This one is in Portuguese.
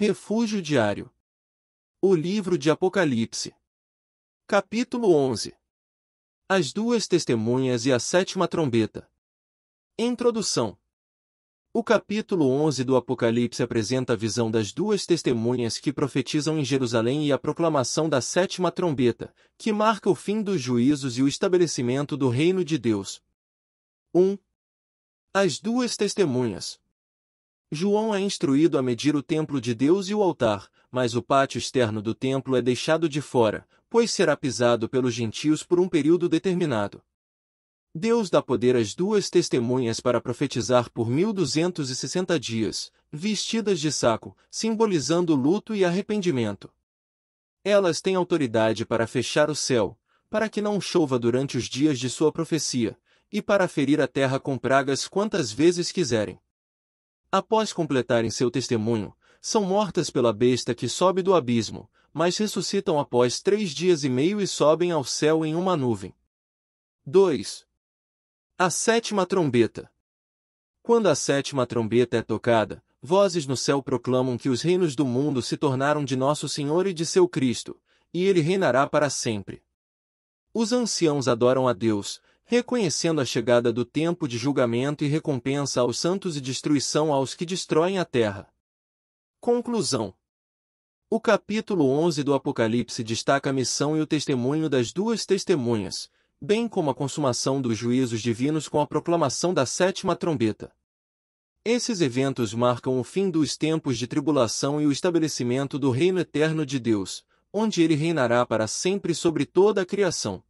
Refúgio diário. O livro de Apocalipse. Capítulo 11. As duas testemunhas e a sétima trombeta. Introdução. O capítulo 11 do Apocalipse apresenta a visão das duas testemunhas que profetizam em Jerusalém e a proclamação da sétima trombeta, que marca o fim dos juízos e o estabelecimento do reino de Deus. 1. As duas testemunhas. João é instruído a medir o templo de Deus e o altar, mas o pátio externo do templo é deixado de fora, pois será pisado pelos gentios por um período determinado. Deus dá poder às duas testemunhas para profetizar por 1260 dias, vestidas de saco, simbolizando luto e arrependimento. Elas têm autoridade para fechar o céu, para que não chova durante os dias de sua profecia, e para ferir a terra com pragas quantas vezes quiserem após completarem seu testemunho, são mortas pela besta que sobe do abismo, mas ressuscitam após três dias e meio e sobem ao céu em uma nuvem. 2. A sétima trombeta. Quando a sétima trombeta é tocada, vozes no céu proclamam que os reinos do mundo se tornaram de nosso Senhor e de seu Cristo, e ele reinará para sempre. Os anciãos adoram a Deus, reconhecendo a chegada do tempo de julgamento e recompensa aos santos e destruição aos que destroem a terra. Conclusão O capítulo 11 do Apocalipse destaca a missão e o testemunho das duas testemunhas, bem como a consumação dos juízos divinos com a proclamação da sétima trombeta. Esses eventos marcam o fim dos tempos de tribulação e o estabelecimento do reino eterno de Deus, onde ele reinará para sempre sobre toda a criação.